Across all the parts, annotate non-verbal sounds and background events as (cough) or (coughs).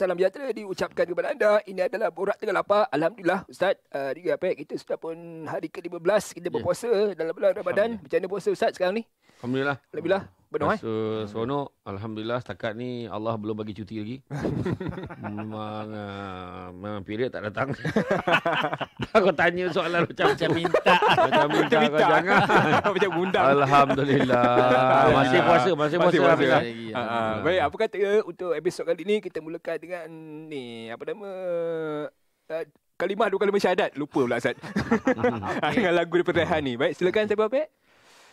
salam sejahtera diucapkan kepada anda. Ini adalah borak tengah lapar. Alhamdulillah Ustaz, hari uh, eh, Kita sudah pun hari ke-15 kita ya. berpuasa yeah. dalam bulan Ramadan. Macam mana puasa Ustaz sekarang ni? Alhamdulillah. Alhamdulillah. Benar eh? So, alhamdulillah setakat ni Allah belum bagi cuti lagi. (laughs) memang uh, memang period tak datang. aku (laughs) tanya soalan macam macam minta. Macam minta, minta. kau jangan. (laughs) macam undang. Alhamdulillah. masih puasa, masih, masih puasa. puasa. Ah, ah. Baik, apa kata eh, untuk episod kali ni kita mulakan dengan ni apa nama uh, kalimah dua kalimah syahadat. Lupa pula Ustaz. okay. Dengan lagu daripada Rehan ni. Baik, silakan siapa-siapa.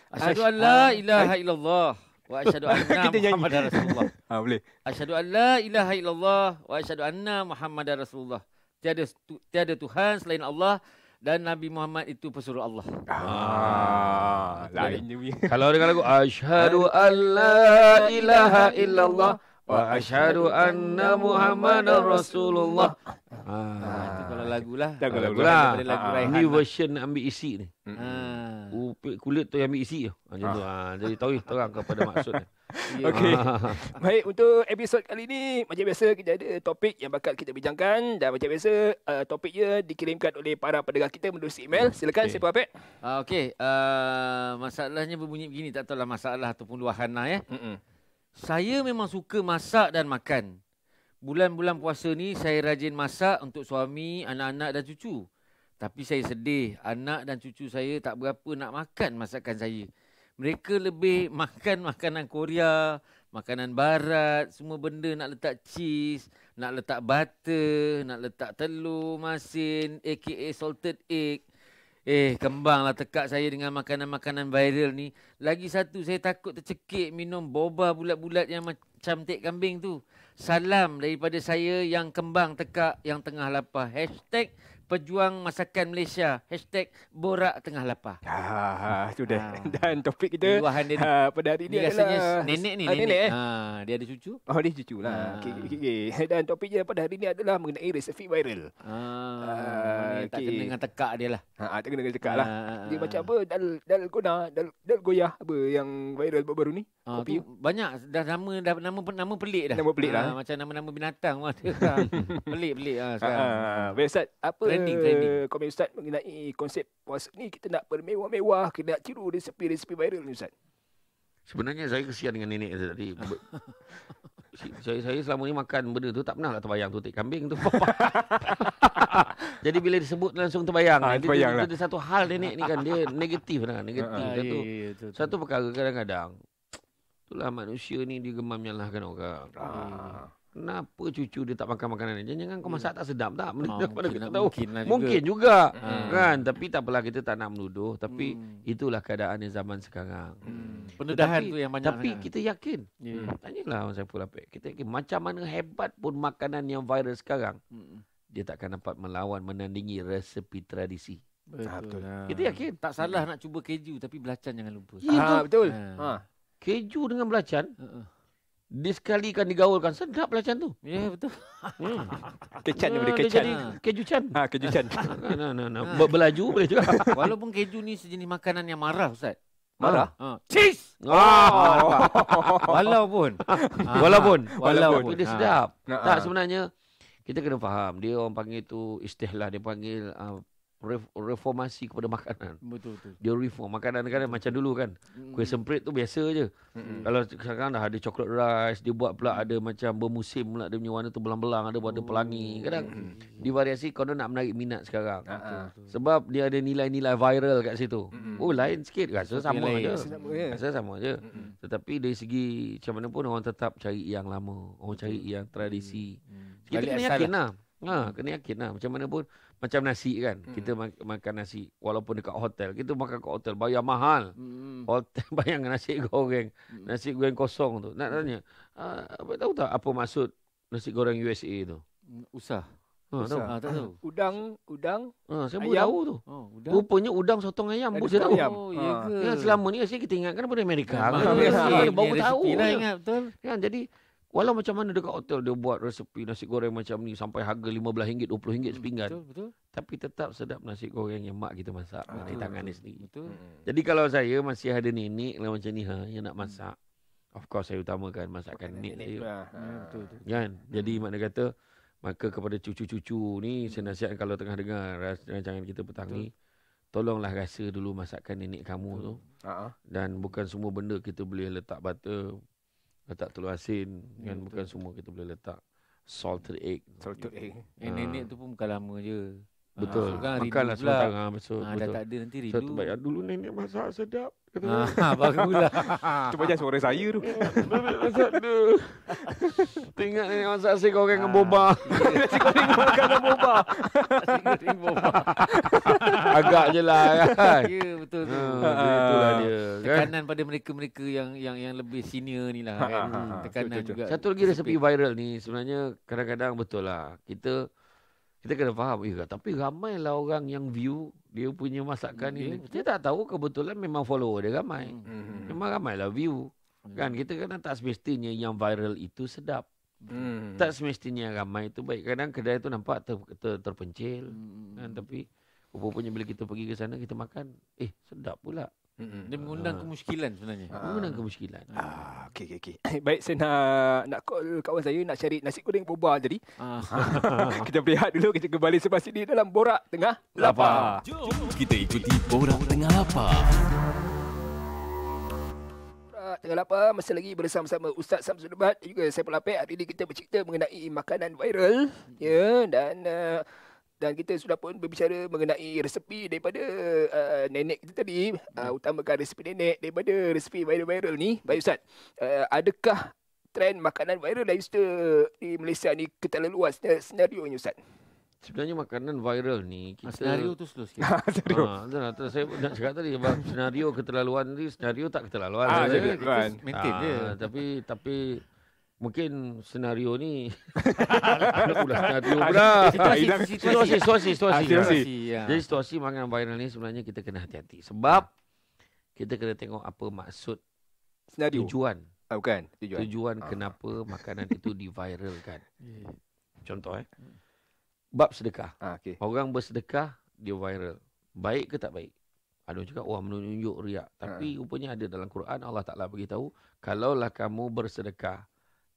Asyhadu an la ilaha illallah wa asyhadu (laughs) anna muhammadar rasulullah. (laughs) Ha boleh. Asyhadu an la ilaha illallah wa asyhadu anna muhammadar rasulullah. Tiada tiada tuhan selain Allah dan Nabi Muhammad itu pesuruh Allah. Ah, ah lainnya. Kalau dengar lagu (laughs) asyhadu an la ilaha illallah wa asyhadu anna muhammadar rasulullah. Ah, ah itu kalau lagulah. Lagu lah. lagu lah. lah. Ini ah, lah. version ambil isi ni. Hmm. Ah. Upik kulit tu yang ambil isi ah, Macam tu ah. Ah, Jadi tahu Terang kepada maksud (laughs) yeah. Okay (laughs) Baik untuk episod kali ini Macam biasa kita ada topik Yang bakal kita bincangkan Dan macam biasa uh, Topiknya dikirimkan oleh Para pendengar kita Menerusi email Silakan okay. siapa Apek uh, Okay uh, Masalahnya berbunyi begini Tak tahulah masalah Ataupun luahan lah ya Mm-mm. Saya memang suka masak dan makan Bulan-bulan puasa ni Saya rajin masak Untuk suami Anak-anak dan cucu tapi saya sedih. Anak dan cucu saya tak berapa nak makan masakan saya. Mereka lebih (laughs) makan makanan Korea, makanan barat, semua benda nak letak cheese, nak letak butter, nak letak telur masin, aka salted egg. Eh, kembanglah tekak saya dengan makanan-makanan viral ni. Lagi satu, saya takut tercekik minum boba bulat-bulat yang macam tek kambing tu. Salam daripada saya yang kembang tekak yang tengah lapar. Hashtag pejuang masakan Malaysia Hashtag Borak Tengah Lapar Haa ah, ah, Itu dah ha. (laughs) Dan topik kita Luahan dia ha, Pada hari ini adalah Nenek ni nenek. nenek, eh? Ha, dia ada cucu Oh dia cucu lah ha. okay, okay, okay. (laughs) Dan topik dia pada hari ini adalah Mengenai resepi viral Haa ha, ha, okay. Tak kena dengan tekak dia lah Haa Tak kena dengan tekak ha. lah Dia macam apa Dal, dal Gona dal, dal Goyah Apa yang viral baru-baru ni ha, Kopi tu, Banyak dah nama, dah nama Nama pelik dah Nama pelik ha, lah eh? Macam nama-nama binatang (laughs) Pelik-pelik ha, Sekarang Biasa Apa trending, eh, trending. komen Ustaz mengenai konsep puasa ni kita nak bermewah-mewah, kita nak tiru resepi-resepi viral ni Ustaz. Sebenarnya saya kesian dengan nenek saya tadi. (laughs) saya, saya selama ni makan benda tu tak pernah lah terbayang tu. Tik kambing tu. (laughs) Jadi bila disebut langsung terbayang. Ha, terbayang dia, lah. satu hal nenek ni kan. Dia negatif lah. Negatif. Ha, ah, ha, tu, iya, satu perkara kadang-kadang. Itulah manusia ni dia gemam nyalahkan orang. Ha kenapa cucu dia tak makan makanan ni? Jangan, jangan kau masak hmm. tak sedap tak? Oh, mungkin, kita mungkin, lah, tahu. Lah mungkin juga. hmm. Kan? Tapi tak apalah kita tak nak menuduh. Tapi hmm. itulah keadaan yang zaman sekarang. Hmm. Pendedahan tu yang banyak. Tapi sangat. kita yakin. Yeah. Hmm. Tanyalah orang saya pula. Kita yakin macam mana hebat pun makanan yang viral sekarang. Hmm. Dia takkan dapat melawan menandingi resepi tradisi. Betul. Lah. Kita yakin. Tak salah hmm. nak cuba keju tapi belacan jangan lupa. Ya, ha, betul. Ha. Keju dengan belacan. Uh-uh. Disekalikan digaulkan Sedap lah macam tu Ya yeah, betul hmm. (laughs) Kecan ya, daripada kecan Kejucan ha, Kejucan (laughs) no, no, no, no. Berlaju boleh juga (laughs) Walaupun keju ni sejenis makanan yang marah Ustaz Marah? Ha. Cheese oh. Walaupun ah, Walaupun Walaupun Tapi dia ah. sedap ha. Tak sebenarnya Kita kena faham Dia orang panggil tu istilah dia panggil uh, reformasi kepada makanan. Betul betul. Dia reform makanan kan macam dulu kan. Mm. Kuih semprit tu biasa je. Mm. Kalau sekarang dah ada coklat rice, dia buat pula ada macam bermusim pula dia punya warna tu belang-belang, ada warna oh. pelangi. Kadang mm. di variasi kau nak menarik minat sekarang. Uh-huh. Betul, betul. Sebab dia ada nilai-nilai viral kat situ. Mm. Oh lain sikit rasa Tapi sama lain. je. Ya. Rasa sama je. Mm. Tetapi dari segi macam mana pun orang tetap cari yang lama. Orang cari yang tradisi. Mm. Kita lah. Lah. Ha, kena yakin Ha, kena yakin Macam mana pun macam nasi kan hmm. kita mak- makan nasi walaupun dekat hotel kita makan kat hotel bayar mahal hmm. hotel (laughs) bayang nasi goreng hmm. nasi goreng kosong tu nak hmm. tanya ah, apa uh, tahu tak apa maksud nasi goreng USA tu usah Ha, tahu. Ha, tahu. (clears throat) Udang, udang. Ha, saya baru tahu tu. Oh, udang. Rupanya udang sotong ayam. Bu saya tahu. Ayam. Oh, ha. ya, ya selama ni saya kita ingatkan pada Amerika. Ya, ya, tahu. ingat, betul. Ya, jadi Walau macam mana dekat hotel dia buat resepi nasi goreng macam ni sampai harga RM15, RM20 hmm, sepinggan. Betul, betul. Tapi tetap sedap nasi goreng yang mak kita masak ha, ah, dari tangan betul, dia sendiri. Betul. Hmm. Jadi kalau saya masih ada nenek lah macam ni ha, yang nak masak. Of course saya utamakan masakan nenek, nenek saya. Ha. Betul, betul. Kan? Jadi mak makna kata, maka kepada cucu-cucu ni, hmm. saya nasihat kalau tengah dengar rancangan kita petang betul. ni, Tolonglah rasa dulu masakan nenek kamu tu. Uh-huh. Dan bukan semua benda kita boleh letak butter, letak telur asin yeah, kan bukan semua kita boleh letak salted egg salted egg yang ah. nenek tu pun bukan lama je Betul. Ha, kan, Makanlah pula. sementara. Lah. Ha, betul, ha, dah tak ada nanti rindu. Satu baik. Ah, dulu nenek masak sedap. Ha, (laughs) bagulah. (laughs) Cuba jangan suara saya tu. Masak tu. (laughs) Tengok nenek masak saya kau orang boba. si kau orang boba. Saya boba. Agak je lah Ya, kan? betul. Hmm, betul dia. Kan? Tekanan pada mereka-mereka yang yang yang lebih senior ni lah. Kan? Tekanan juga. Satu lagi resepi viral ni sebenarnya kadang-kadang betul lah. Kita kita kena faham juga, tapi ramai ramailah orang yang view dia punya masakan ini. kita tak tahu kebetulan memang follower dia ramai hmm. hmm. memang ramailah view hmm. kan kita kena tak semestinya yang viral itu sedap hmm. tak semestinya yang ramai itu baik kadang kedai itu nampak ter, ter, ter, terpencil hmm. kan tapi rupanya bila kita pergi ke sana kita makan eh sedap pula Mm-mm. Dia mengundang uh. Ah. kemusykilan sebenarnya. Uh. Mengundang kemusykilan. Uh. Ah, okay, okay, (coughs) Baik saya nak nak call kawan saya nak cari nasi goreng boba tadi. Uh. (laughs) kita berehat dulu kita kembali selepas ini dalam borak tengah lapar. Jom. Jom kita ikuti borak tengah lapar. Tengah lapar Masih lagi bersama-sama Ustaz Samsul Debat Juga saya pelapik Hari ini kita bercerita Mengenai makanan viral Ya Dan uh, dan kita sudah pun berbicara mengenai resepi daripada uh, nenek kita tadi uh, utamakan resepi nenek daripada resepi viral-viral ni baik ustaz uh, adakah trend makanan viral dari di Malaysia ni ketara luas senario ni ustaz Sebenarnya makanan viral ni ah, kita... Senario tu slow sikit ha, (laughs) senario. Ha, Saya nak cakap tadi Senario keterlaluan ni Senario tak keterlaluan ha, ha, Maintain ha, je Tapi Tapi Mungkin senario ni Pulang (laughs) senario pula Situasi Situasi Situasi ah, Situasi Jadi ya. situasi mangan viral ni Sebenarnya kita kena hati-hati Sebab Kita kena tengok apa maksud Senario Tujuan ah, Bukan Tujuan, tujuan ah. kenapa makanan itu diviralkan (laughs) Contoh eh Bab sedekah ah, okay. Orang bersedekah Dia viral Baik ke tak baik ada orang wah menunjuk riak. Tapi ha. rupanya ada dalam Quran, Allah Ta'ala beritahu, kalaulah kamu bersedekah,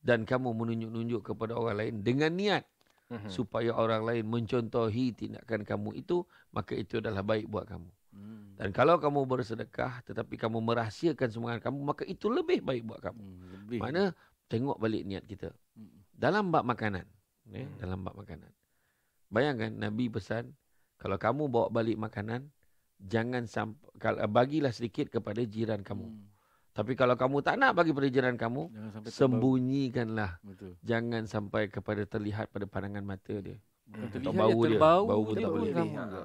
dan kamu menunjuk-nunjuk kepada orang lain dengan niat mm-hmm. supaya orang lain mencontohi tindakan kamu itu maka itu adalah baik buat kamu mm. dan kalau kamu bersedekah tetapi kamu merahsiakan semangat kamu maka itu lebih baik buat kamu mm, mana tengok balik niat kita mm. dalam bab makanan mm. ya hmm. dalam bab makanan bayangkan nabi pesan kalau kamu bawa balik makanan jangan sampai bagilah sedikit kepada jiran kamu mm. Tapi kalau kamu tak nak bagi perizinan kamu, sembunyikanlah. Betul. Jangan sampai kepada terlihat pada pandangan mata dia. Atau bau dia, terbau, bau pun tak boleh.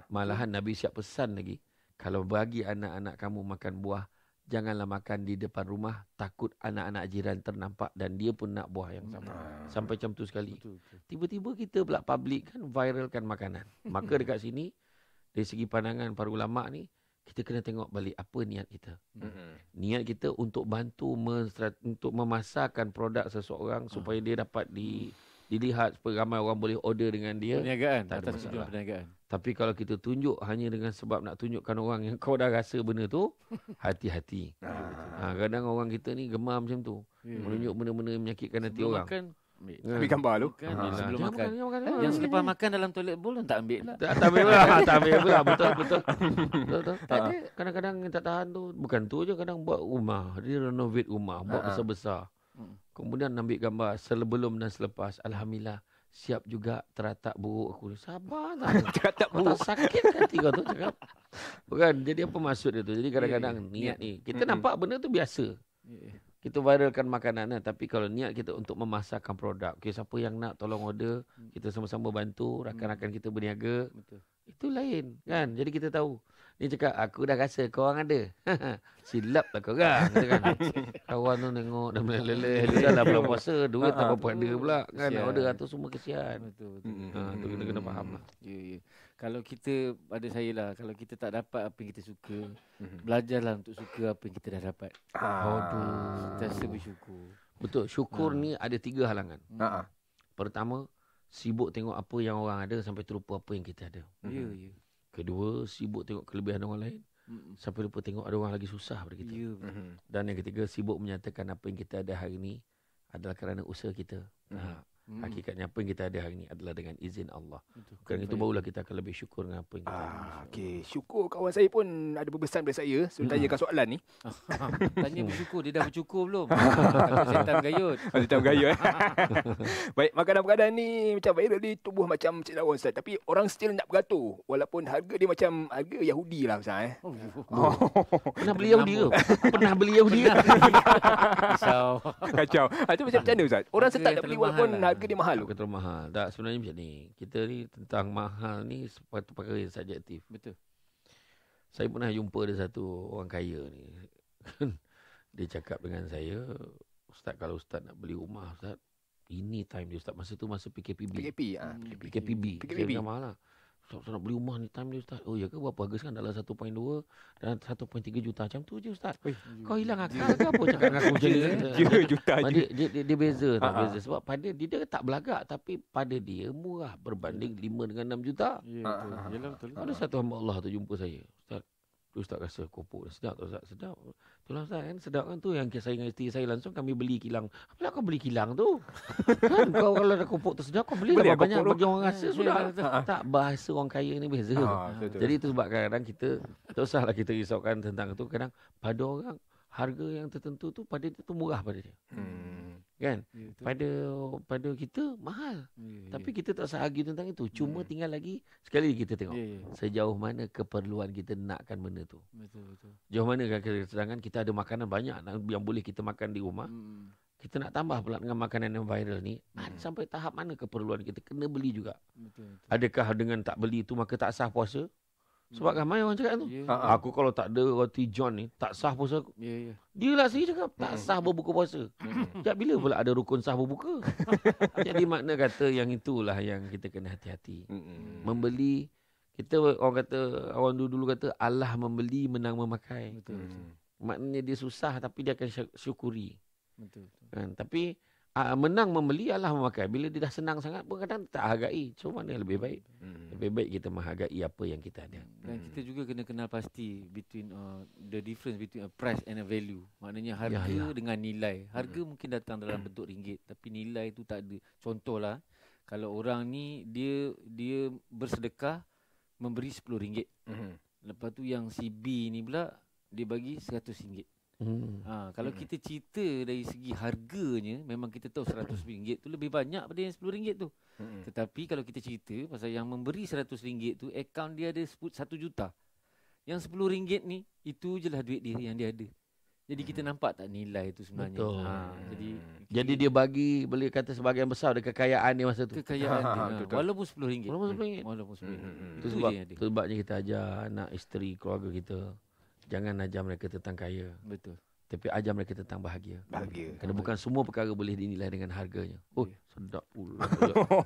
Malahan Nabi siap pesan lagi. Kalau bagi anak-anak kamu makan buah, janganlah makan di depan rumah. Takut anak-anak jiran ternampak dan dia pun nak buah yang sama. Nah. Hmm. Sampai macam tu sekali. Tiba-tiba kita pula publikkan, viralkan makanan. Maka dekat sini, dari segi pandangan para ulama' ni, kita kena tengok balik apa niat kita. Mm-hmm. Niat kita untuk bantu menstrat, untuk memasarkan produk seseorang ah. supaya dia dapat di, dilihat supaya ramai orang boleh order dengan dia. Perniagaan tak atas tujuan perniagaan. Tapi kalau kita tunjuk hanya dengan sebab nak tunjukkan orang yang (laughs) kau dah rasa benda tu, (laughs) hati-hati. kadang ah, ha, kadang orang kita ni gemar macam tu. Yeah. Menunjuk benda-benda yang menyakitkan hati Sebelum orang. Makan, ambil. Ambil gambar tu. Kan, ah. lah. sebelum makan. Eh, yang selepas makan dalam toilet bowl tak ambil lah. Tak ambil lah. (laughs) Tak ambil lah. Betul, betul. Tapi Kadang-kadang tak tahan tu. Bukan tu je. Kadang buat rumah. Dia renovate rumah. Buat ah, ah. besar-besar. Hmm. Kemudian ambil gambar sebelum dan selepas. Alhamdulillah. Siap juga teratak buruk aku. Sabar lah. (laughs) teratak buruk. sakit hati kau tu cakap. Bukan. Jadi apa maksud dia tu? Jadi ya, kadang-kadang ya. niat ya, ni. Kita hmm, hmm. nampak benda tu biasa kita viralkan makanan lah. Tapi kalau niat kita untuk memasakkan produk. Okay, siapa yang nak tolong order. Hmm. Kita sama-sama bantu. Rakan-rakan hmm. kita berniaga. Betul. Itu lain. Kan? Jadi kita tahu. Ni cakap aku dah rasa kau orang ada. (laughs) Silap lah kau orang kata (laughs) kan. Kawan tu tengok dah mulai lele dah lah puasa duit tak ah, apa apa ada pula kan. Kesian. Order tu semua kesian. Betul betul. Ha tu kena faham lah. Ya yeah, ya. Yeah. Kalau kita ada saya lah kalau kita tak dapat apa yang kita suka mhm. belajarlah untuk suka apa yang kita dah dapat. Oh tu, Aduh sentiasa bersyukur. Betul syukur ha. ni ada tiga halangan. Ha. Pertama sibuk tengok apa yang orang ada sampai terlupa apa yang kita ada. Ya yeah, hmm. ya. Yeah. Kedua, sibuk tengok kelebihan orang lain. mm Sampai lupa tengok ada orang lagi susah pada kita. Yeah. Ya, mm-hmm. Dan yang ketiga, sibuk menyatakan apa yang kita ada hari ini adalah kerana usaha kita. Mm-hmm. Ha. Hmm. Hakikatnya apa yang kita ada hari ini adalah dengan izin Allah. Kerana itu barulah kita akan lebih syukur dengan apa yang kita ah, ada. Okay. Syukur kawan saya pun ada berbesan daripada saya. So hmm. tanyakan soalan ni. (laughs) Tanya bersyukur. Dia dah bersyukur belum? Aku cerita bergayut. Cerita eh. (laughs) Baik. Makanan-makanan ni macam viral di tubuh macam Cik Lawan Tapi orang still nak bergatuh. Walaupun harga dia macam harga Yahudi lah Ustaz. Eh. Oh. Ya. (laughs) oh. Pernah beli Yahudi ke? Pernah beli Yahudi lah. Kacau. Kacau. Ah, macam mana Ustaz? Orang setak nak beli walaupun harga dia mahal. Kata termahal. Tak sebenarnya macam ni. Kita ni tentang mahal ni sepatu perkara yang subjektif. Betul. Saya pernah jumpa ada satu orang kaya ni. Kan? dia cakap dengan saya, "Ustaz, kalau ustaz nak beli rumah, ustaz, ini time dia ustaz masa tu masa PKPB." PKP, ah, PKP, PKPB. PKPB. PKPB. PKPB. PKPB. Lah. PKPB. PKPB. PKPB. PKPB. Ustaz, saya nak beli rumah ni time ni Ustaz. Oh ya ke berapa harga sekarang dalam 1.2 dan 1.3 juta macam tu je Ustaz. Oi, Kau hilang akal ke apa cakap dengan aku je? Dia, (laughs) dia juta dia, dia, dia, dia, dia beza, tak uh beza. Sebab pada dia, dia tak belagak tapi pada dia murah berbanding 5 dengan 6 juta. Ya, yeah, betul. uh Ada satu hamba Allah tu jumpa saya. Tu Ustaz rasa kopok sedap tak Ustaz? Sedap. Itulah Ustaz kan. Sedap kan tu yang saya dengan isteri saya langsung kami beli kilang. Apalah kau beli kilang tu? (laughs) kan kau kalau ada kopok tu sedap kau beli. lah banyak bagi orang rasa sudah. Ya, tak bahasa orang kaya ni beza. Ha, ha, jadi itu sebab kadang-kadang kita. Tak usahlah kita risaukan tentang itu. Kadang pada orang harga yang tertentu tu pada dia tu murah pada dia. Hmm. Kan? Yeah, ya, pada pada kita mahal. Yeah, ya. Tapi kita tak sahagi tentang itu. Cuma yeah. Hmm. tinggal lagi sekali kita tengok. Yeah, yeah. Sejauh mana keperluan kita nakkan benda tu. Betul betul. Jauh mana kedatangan kita ada makanan banyak yang boleh kita makan di rumah. Hmm. Kita nak tambah pula dengan makanan yang viral ni hmm. Kan sampai tahap mana keperluan kita Kena beli juga betul, betul. Adakah dengan tak beli tu maka tak sah puasa sebab hmm. ramai orang cakap tu. Yeah. Ha, uh ha. Aku kalau tak ada roti John ni, tak sah puasa aku. Yeah, yeah. Dia lah sendiri cakap, tak hmm. sah berbuka puasa. Hmm. Sejak bila pula ada rukun sah berbuka? (laughs) Jadi makna kata yang itulah yang kita kena hati-hati. Hmm. membeli, kita orang kata, orang dulu-dulu kata, Allah membeli menang memakai. Betul, betul. Maknanya dia susah tapi dia akan syukuri. Betul, betul. Kan, tapi, Ah, ah, menang membeli Allah memakai bila dia dah senang sangat pun kadang tak hargai so mana yang lebih baik hmm. lebih baik kita menghargai apa yang kita ada dan hmm. kita juga kena kenal pasti between uh, the difference between a price and a value maknanya harga ya, ya. dengan nilai harga hmm. mungkin datang dalam hmm. bentuk ringgit tapi nilai itu tak ada contohlah kalau orang ni dia dia bersedekah memberi 10 ringgit hmm. lepas tu yang si B ni pula dia bagi 100 ringgit Hmm. Ha, kalau hmm. kita cerita dari segi harganya memang kita tahu RM100 tu lebih banyak pada yang RM10 tu. Hmm. Tetapi kalau kita cerita pasal yang memberi RM100 tu akaun dia ada sebut 1 juta. Yang RM10 ni itu jelah duit dia yang dia ada. Jadi kita hmm. nampak tak nilai itu sebenarnya. Betul. Ha, jadi hmm. jadi dia bagi boleh kata sebahagian besar dari kekayaan dia masa tu. Kekayaan (laughs) ha, dia. Ha, walaupun RM10. Walaupun RM10. Walaupun RM10. Hmm, hmm. Itu, itu sebab, je yang ada. Itu sebabnya kita ajar anak isteri keluarga kita Jangan ajar mereka tentang kaya. Betul. Tapi ajar mereka tentang bahagia. Bahagia. Kerana bahagia. bukan semua perkara boleh dinilai dengan harganya. Oh, yeah. sedap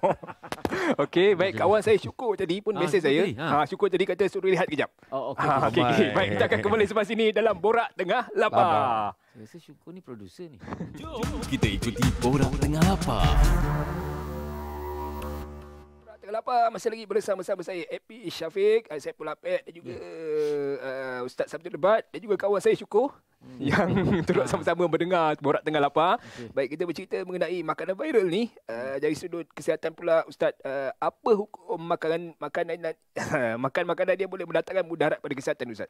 (laughs) Okay, baik kawan saya syukur tadi pun ha, mesej saya. Ha. ha, syukur tadi kata suruh lihat kejap. Oh, okey. Ha, okey, okay. baik kita akan kembali semasa ini dalam Borak Tengah Lapar. Saya rasa syukur ni produser ni. Jom kita ikuti Borak Tengah Lapar ke-8 masih lagi bersama-sama saya Epi Syafiq, saya pula Pat dan juga yeah. uh, Ustaz Sabtu Debat dan juga kawan saya Syukur hmm. yang (laughs) turut ah. sama-sama mendengar borak tengah lapar. Okay. Baik kita bercerita mengenai makanan viral ni uh, dari sudut kesihatan pula Ustaz uh, apa hukum makanan makanan makan (laughs) makanan dia boleh mendatangkan mudarat pada kesihatan Ustaz?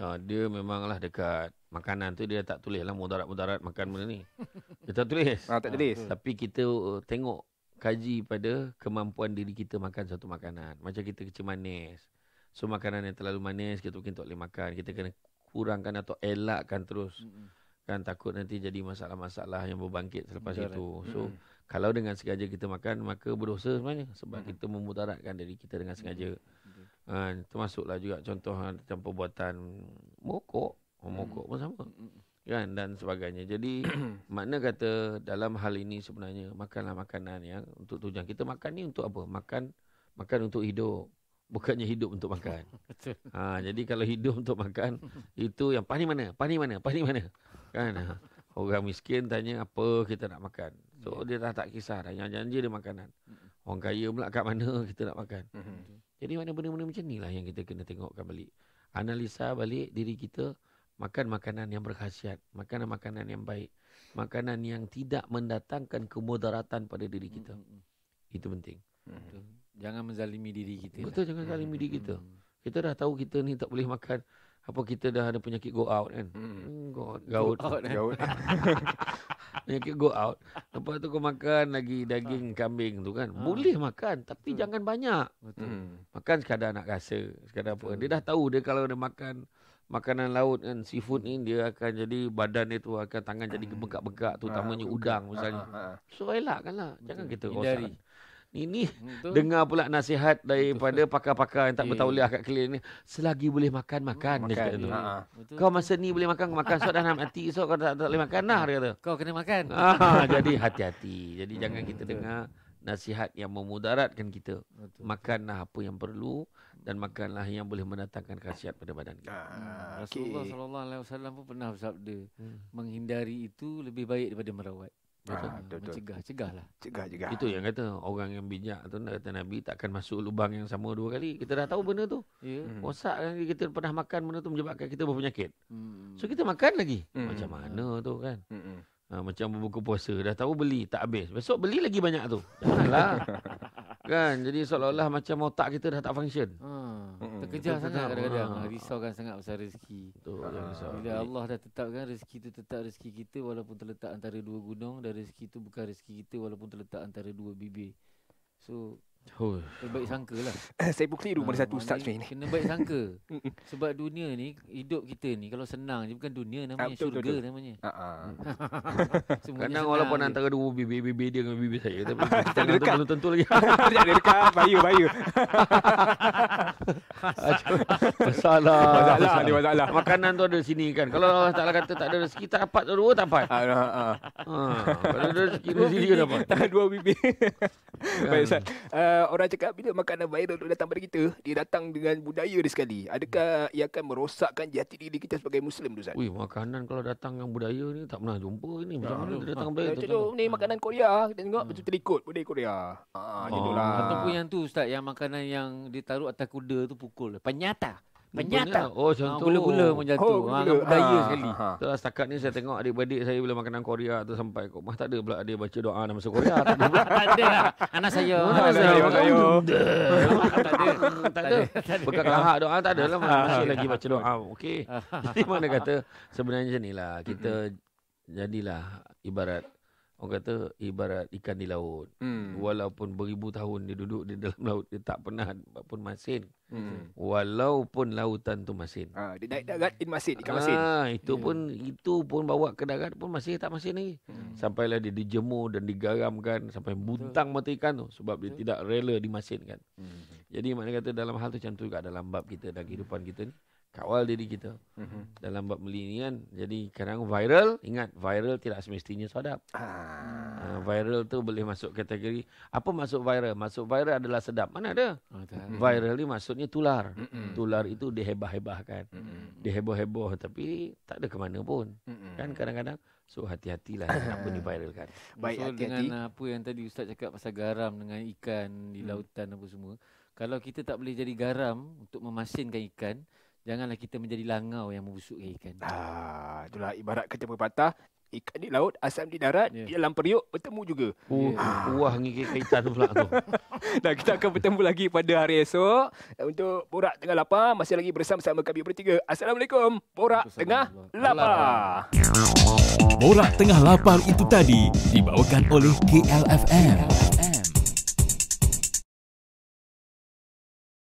Uh, dia memanglah dekat makanan tu dia tak tulislah mudarat-mudarat makan benda ni. (laughs) Dia tak tulis. Ah, tak tulis. Ah, tapi kita uh, tengok kaji pada kemampuan diri kita makan satu makanan. Macam kita kecil manis. So makanan yang terlalu manis kita mungkin tak boleh makan. Kita kena kurangkan atau elakkan terus. Mm-hmm. Kan takut nanti jadi masalah-masalah yang berbangkit selepas Betul, itu. Right? So mm-hmm. kalau dengan sengaja kita makan maka berdosa sebenarnya. Sebab mm-hmm. kita memutarakan diri kita dengan sengaja. Mm-hmm. Uh, termasuklah juga contoh ha, macam perbuatan mokok. Mokok mm-hmm. pun sama. Mm-hmm kan dan sebagainya. Jadi (clears throat) makna kata dalam hal ini sebenarnya makanlah makanan yang untuk tujuan kita makan ni untuk apa? Makan makan untuk hidup. Bukannya hidup untuk makan. (laughs) ha, jadi kalau hidup untuk makan, (laughs) itu yang pani mana? Pani mana? Pani mana? Kan? Ha, orang miskin tanya apa kita nak makan. So yeah. dia dah tak kisah dah. Yang janji dia makanan. Orang kaya pula kat mana (laughs) kita nak makan. jadi mana benda-benda macam inilah yang kita kena tengokkan balik. Analisa balik diri kita makan makanan yang berkhasiat, makanan makanan yang baik, makanan yang tidak mendatangkan kemudaratan pada diri hmm, kita. Mm-hmm. Itu penting. Mm-hmm. Jangan menzalimi diri kita. Lah. Betul, lah. jangan zalimi mm-hmm. diri kita. Hmm, kita dah tahu kita ni tak boleh makan apa kita dah ada penyakit go out kan. Mm. Go out. Gaut. Go out, eh. gaut. Eh. (laughs) penyakit go out. Lepas tu kau makan lagi daging kambing tu kan. Ha. Boleh makan tapi Betul. jangan banyak. Betul. Mm. Makan sekadar nak rasa, sekadar apa. Dia dah tahu dia kalau dia makan makanan laut kan seafood ni dia akan jadi badan dia tu akan tangan jadi hmm. bengkak-bengkak terutamanya ah, ha, udang ha, misalnya. Ha, ha, ha. lah, jangan kita rosak. Ini ni, (laughs) dengar pula nasihat daripada pakar-pakar yang tak yeah. bertauliah kat klinik ni selagi boleh makan makan, makan. dia kata tu. Ya. Ah, kau masa ni boleh makan makan sok dah nak mati sok kau tak, tak, boleh makan dah dia kata. Kau kena makan. Ha, (laughs) jadi hati-hati. Jadi hmm. jangan kita Betul. dengar nasihat yang memudaratkan kita. Betul. Makanlah apa yang perlu dan makanlah yang boleh mendatangkan khasiat pada badan kita. Ah, hmm, Rasulullah okay. sallallahu alaihi wasallam pun pernah bersabda, hmm. menghindari itu lebih baik daripada merawat. Ah, Cegah, cegahlah. Cegah cegah. Itu yang kata orang yang bijak tu kata Nabi takkan masuk lubang yang sama dua kali. Kita dah tahu benda tu. Ya. Hmm. Rosak kan kita pernah makan benda tu menyebabkan kita berpenyakit. Hmm. So kita makan lagi. Hmm. Macam mana tu kan? Hmm. hmm. Ha, macam buku puasa. Dah tahu beli, tak habis. Besok beli lagi banyak tu. Janganlah. (laughs) kan? Jadi seolah-olah macam otak kita dah tak function. Ha, terkejar hmm. sangat kadang-kadang. Ha. kan sangat pasal rezeki. Betul. Ha. Bila Allah dah tetapkan rezeki tu tetap rezeki kita walaupun terletak antara dua gunung. Dan rezeki tu bukan rezeki kita walaupun terletak antara dua bibir. So, Oh. Baik sangka lah (coughs) Saya pun keliru Mereka satu start ni Kena baik sangka (laughs) Sebab dunia ni Hidup kita ni Kalau senang je Bukan dunia namanya uh, betul, Syurga betul, betul. namanya uh-huh. (laughs) Kadang walaupun je. Antara dua bibi Bibi dia dengan bibi saya Tapi (laughs) kita ada dekat Belum tentu lagi Tidak ada dekat Bayu Bayu Masalah Masalah ni Makanan tu ada sini kan Kalau Allah Ta'ala kata Tak ada rezeki Tak dapat tu dua Tak dapat Kalau ada rezeki Rezeki dia Tak ada dua bibi kan? Baik Ustaz eh, orang cakap bila makanan viral tu datang pada kita, dia datang dengan budaya dia sekali. Adakah hmm. ia akan merosakkan jati diri kita sebagai Muslim tu, Ustaz? Ui, makanan kalau datang dengan budaya ni, tak pernah jumpa ni. Macam ya, mana dia datang budaya tu? Contoh, ni makanan Korea. Kita tengok, hmm. betul terikut budaya Korea. Ha, ha. Ataupun yang tu, Ustaz, yang makanan yang ditaruh atas kuda tu pukul. Penyata. Penyata. Oh, contoh. Ah, ha, gula-gula pun jatuh. Oh, ah, gula. Ha, budaya ah, sekali. Ha, ha. setakat ni saya tengok adik-adik saya bila makanan Korea tu sampai kok. Mah tak ada pula dia baca doa dalam masa Korea. (laughs) tak ada. lah. Anak saya. Oh, anak saya. Anak saya. Anak saya. (laughs) Tak ada. Tak ada. doa tak ada lah. Masih lagi baca doa. Okey. Jadi (laughs) mana kata sebenarnya macam ni lah. Kita jadilah ibarat Orang kata ibarat ikan di laut. Hmm. Walaupun beribu tahun dia duduk di dalam (laughs) laut, dia tak pernah pun masin. Hmm. Walaupun lautan tu masin. Ha, dia naik darat in masin, ikan ah, masin. Ha, itu yeah. pun itu pun bawa ke darat pun masih tak masin lagi. Hmm. Sampailah dia dijemur dan digaramkan sampai buntang mata ikan tu. Sebab dia hmm. tidak rela dimasinkan. Hmm. Jadi maknanya kata dalam hal tu macam tu juga dalam bab kita dan kehidupan kita ni kawal diri kita mm-hmm. dalam bab beli ni kan jadi kadang viral ingat viral tidak semestinya sedap ah. uh, viral tu boleh masuk kategori apa masuk viral masuk viral adalah sedap mana ada mm-hmm. viral ni maksudnya tular mm-hmm. tular itu diheboh-hebohkan mm-hmm. diheboh-heboh tapi tak ada ke mana pun mm-hmm. kan kadang-kadang So hati-hatilah (coughs) apa ni viralkan. Baik so, hati-hati. dengan uh, apa yang tadi ustaz cakap pasal garam dengan ikan di hmm. lautan apa semua. Kalau kita tak boleh jadi garam untuk memasinkan ikan, Janganlah kita menjadi langau yang membusukkan ikan. Ah, itulah ibarat kata pepatah, ikan di laut, asam di darat, yeah. di dalam periuk bertemu juga. Oh, yeah. ah. wah kaitan tu pula tu. Dan (laughs) kita akan bertemu lagi pada hari esok untuk Borak Tengah Lapar. Masih lagi bersama-sama kami bertiga. Assalamualaikum. Borak Tengah Lapar. Borak Tengah Lapar itu tadi dibawakan oleh KLFM. KLFM.